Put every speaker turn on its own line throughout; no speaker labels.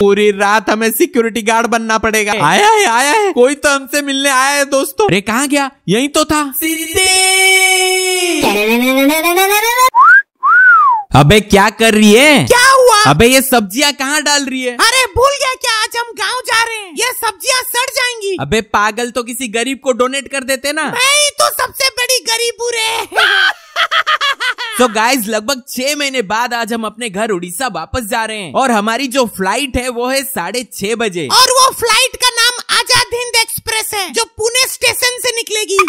पूरी रात हमें सिक्योरिटी गार्ड बनना पड़ेगा आया है आया है कोई तो हमसे मिलने आया है दोस्तों अरे कहाँ गया यही तो था अबे क्या कर रही है क्या हुआ अबे ये
सब्जियां कहाँ डाल रही है अरे भूल गया क्या आज हम गांव जा रहे हैं ये सब्जियां सड़ जाएंगी अबे पागल तो किसी गरीब को
डोनेट कर देते ना
मैं तो सबसे बड़ी गरीब रे
तो गाइज लगभग छह महीने बाद आज हम अपने घर उड़ीसा वापस जा रहे हैं और हमारी जो फ्लाइट है वो है साढ़े छह बजे और
वो फ्लाइट का नाम आजाद हिंद एक्सप्रेस है जो पुणे स्टेशन से निकलेगी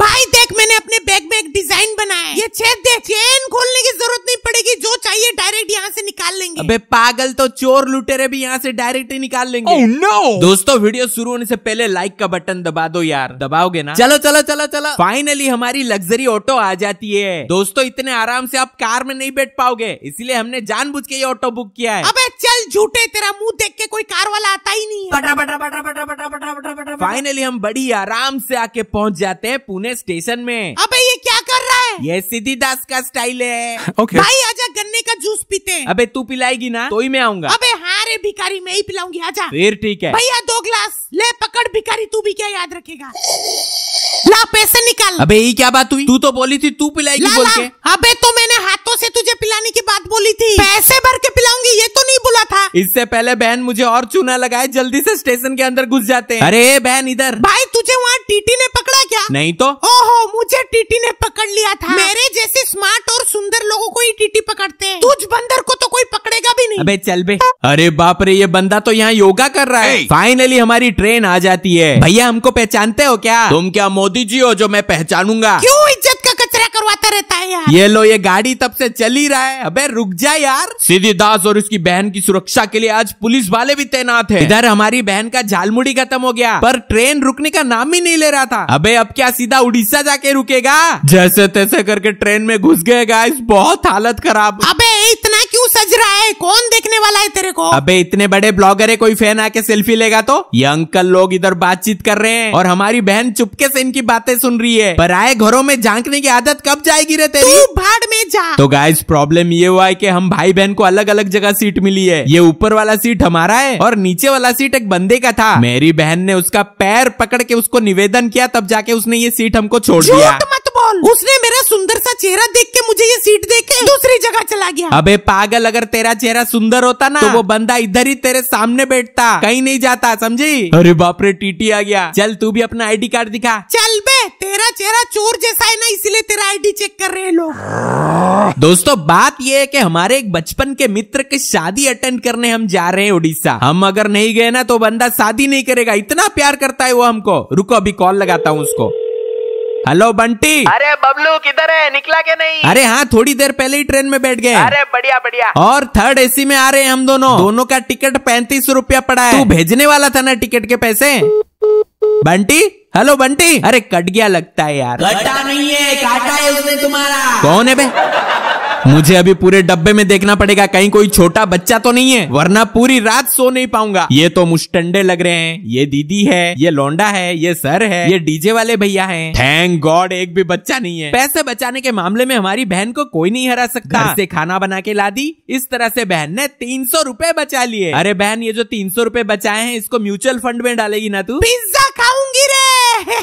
भाई देख मैंने अपने बैग में एक डिजाइन बनाया ये चेन देख चेन खोलने की जरूरत नहीं पड़ेगी जो चाहिए डायरेक्ट यहाँ से निकाल लेंगे
अबे पागल तो चोर लुटेरे भी यहाँ से डायरेक्ट ही निकाल लेंगे oh, no! दोस्तों वीडियो शुरू होने से पहले लाइक का बटन दबा दो यार दबाओगे ना चलो चलो चलो चलो फाइनली हमारी लग्जरी ऑटो आ जाती है दोस्तों इतने आराम से आप कार में नहीं बैठ पाओगे इसलिए हमने जान के ये ऑटो बुक किया है अबे चल झूठे तेरा
मुंह देख के कोई कार वाला आता ही नहीं है फाइनली हम
बड़ी आराम से आके पहुंच जाते हैं पुणे अपने स्टेशन में
अबे ये क्या कर रहा है
ये सिद्धि दास का स्टाइल है okay.
भाई आजा गन्ने का जूस पीते हैं अबे
तू पिलाएगी ना तो ही मैं आऊंगा अबे
हाँ रे भिखारी मैं ही पिलाऊंगी आजा फिर ठीक है भैया दो ग्लास ले पकड़ भिकारी तू भी क्या याद रखेगा ला पैसे निकाल अबे ये
क्या बात हुई तू तो बोली थी तू पिलाएगी ला, बोल ला। के
अबे तो मैंने हाथों से तुझे पिलाने की बात बोली थी पैसे भर के पिलाऊंगी ये तो नहीं बोला था इससे पहले बहन मुझे और चूना लगाए जल्दी से स्टेशन के अंदर घुस जाते हैं अरे बहन इधर भाई तुझे वहाँ टीटी ने पकड़ा नहीं तो ओहो मुझे टीटी ने पकड़ लिया था मेरे जैसे स्मार्ट और सुंदर लोगों को ही टीटी पकड़ते हैं तुझ बंदर को तो कोई पकड़ेगा भी नहीं अबे
चल बे अरे बाप रे ये बंदा तो यहाँ योगा कर रहा है फाइनली हमारी ट्रेन आ जाती है भैया हमको पहचानते हो क्या तुम क्या मोदी जी हो जो मैं पहचानूंगा क्यों रहता है यार ये लो ये गाड़ी तब से चल ही रहा है अबे रुक जा यार सीधी दास और उसकी बहन की सुरक्षा के लिए आज पुलिस वाले भी तैनात है इधर हमारी बहन का झालमुड़ी खत्म हो गया पर ट्रेन रुकने का नाम ही नहीं ले रहा था अबे अब क्या सीधा उड़ीसा जाके रुकेगा जैसे तैसे करके ट्रेन में घुस गए गाइस
बहुत हालत खराब अबे इतना क्यों सज रहा है कौन देखने वाला है तेरे को
अबे इतने बड़े ब्लॉगर है कोई फैन आके सेल्फी लेगा तो ये अंकल लोग इधर बातचीत कर रहे हैं और हमारी बहन चुपके से इनकी बातें सुन रही है पर आए घरों में झांकने की आदत कब जाएगी जाएगी रे तेरी तू भाड़ में जा तो गाइस प्रॉब्लम ये हुआ है कि हम भाई बहन को अलग अलग जगह सीट मिली है ये ऊपर वाला सीट हमारा है और नीचे वाला सीट एक बंदे का था मेरी बहन ने उसका पैर पकड़ के उसको निवेदन किया तब जाके उसने ये सीट हमको छोड़ दिया
बोल उसने मेरा सुंदर सा चेहरा देख के मुझे ये सीट दे के दूसरी जगह चला गया अबे
पागल अगर तेरा चेहरा सुंदर होता ना हाँ। तो वो बंदा इधर ही तेरे सामने बैठता कहीं नहीं जाता समझी अरे बाप रे टीटी आ गया चल तू भी अपना आईडी कार्ड
दिखा चल बे तेरा चेहरा चोर जैसा है ना इसलिए तेरा आईडी चेक चेक कर रहे हैं लोग
दोस्तों बात यह है कि हमारे एक बचपन के मित्र की शादी अटेंड करने हम जा रहे हैं उड़ीसा हम अगर नहीं गए ना तो बंदा शादी नहीं करेगा इतना प्यार करता है वो हमको रुको अभी कॉल लगाता हूँ उसको हेलो बंटी अरे बबलू किधर है निकला क्या नहीं अरे हाँ थोड़ी देर पहले ही ट्रेन में बैठ गए अरे बढ़िया बढ़िया और थर्ड एसी में आ रहे हैं हम दोनों दोनों का टिकट पैंतीस रूपया पड़ा है तू भेजने वाला था ना टिकट के पैसे बंटी हेलो बंटी अरे कट गया लगता है यार कटा नहीं तुम्हारा कौन है बे मुझे अभी पूरे डब्बे में देखना पड़ेगा कहीं कोई छोटा बच्चा तो नहीं है वरना पूरी रात सो नहीं पाऊंगा ये तो मुस्टंडे लग रहे हैं ये दीदी है ये लौंडा है ये सर है ये डीजे वाले भैया हैं थैंक गॉड एक भी बच्चा नहीं है पैसे बचाने के मामले में हमारी बहन को कोई नहीं हरा सकता घर से खाना बना के ला दी इस तरह से बहन ने तीन सौ बचा लिए अरे बहन
ये जो तीन सौ
बचाए हैं इसको म्यूचुअल फंड में डालेगी ना तू पिज्जा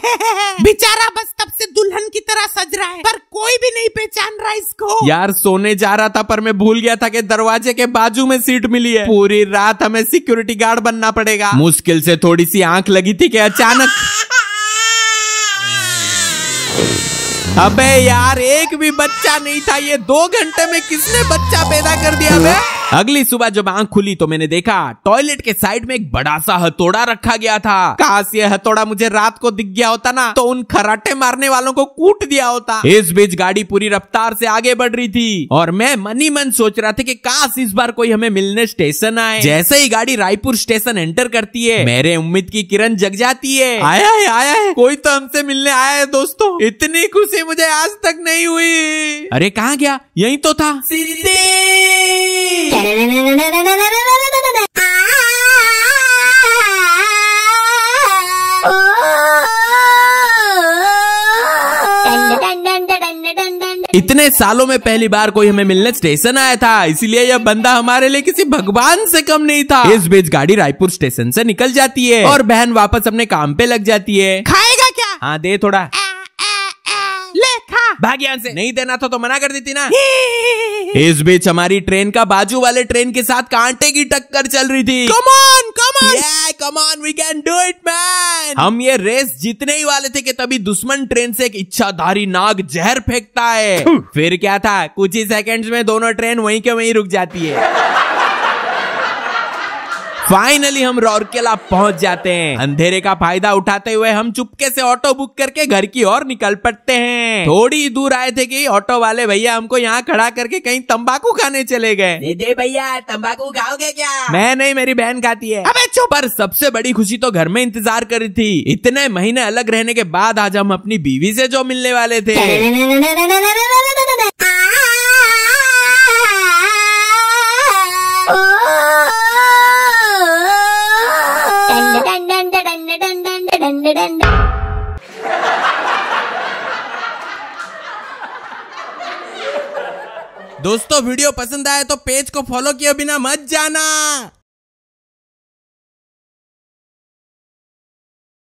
बेचारा बस तब से दुल्हन की तरह सज रहा है पर कोई भी नहीं पहचान रहा इसको यार
सोने जा रहा था पर मैं भूल गया था कि दरवाजे के बाजू में सीट मिली है पूरी रात हमें सिक्योरिटी गार्ड बनना पड़ेगा मुश्किल से थोड़ी सी आंख लगी थी कि अचानक अबे यार एक भी बच्चा नहीं था ये दो घंटे में किसने बच्चा पैदा कर दिया बे? अगली सुबह जब आंख खुली तो मैंने देखा टॉयलेट के साइड में एक बड़ा सा हथौड़ा रखा गया था काश ये हथौड़ा मुझे रात को दिख गया होता ना तो उन खराटे मारने वालों को कूट दिया होता इस बीच गाड़ी पूरी रफ्तार से आगे बढ़ रही थी और मैं मनी मन सोच रहा था कि काश इस बार कोई हमें मिलने स्टेशन आए जैसे ही गाड़ी रायपुर स्टेशन एंटर करती है मेरे उम्मीद की किरण जग जाती है आया है आया है कोई तो हमसे मिलने आया है दोस्तों इतनी खुशी मुझे आज तक नहीं हुई अरे कहाँ गया यही तो था इतने सालों में पहली बार कोई हमें मिलने स्टेशन आया था इसीलिए यह बंदा हमारे लिए किसी भगवान से कम नहीं था इस बीच गाड़ी रायपुर स्टेशन से निकल जाती है और बहन वापस अपने काम पे लग जाती है खाएगा क्या हाँ दे थोड़ा आ, आ, आ, ले भाग्यान से नहीं देना था तो मना कर देती ना इस बीच हमारी ट्रेन का बाजू वाले ट्रेन के साथ कांटे की टक्कर चल रही थी come on come on come on we can do it race जीतने ही वाले थे कि तभी दुश्मन ट्रेन से एक इच्छाधारी नाग जहर फेंकता है फिर क्या था कुछ ही सेकंड्स में दोनों ट्रेन वहीं के वहीं रुक जाती है फाइनली हम रौरकेला पहुंच जाते हैं अंधेरे का फायदा उठाते हुए हम चुपके से ऑटो बुक करके घर की ओर निकल पड़ते हैं थोड़ी दूर आए थे कि ऑटो वाले भैया हमको यहाँ खड़ा करके कहीं तंबाकू खाने चले गए दे भैया तंबाकू खाओगे क्या मैं नहीं मेरी बहन खाती है अबे चुप पर सबसे बड़ी खुशी तो घर में इंतजार करी थी इतने महीने अलग रहने के बाद आज हम अपनी बीवी ऐसी जो मिलने वाले थे दोस्तों वीडियो पसंद आए तो पेज को फॉलो किए बिना मत जाना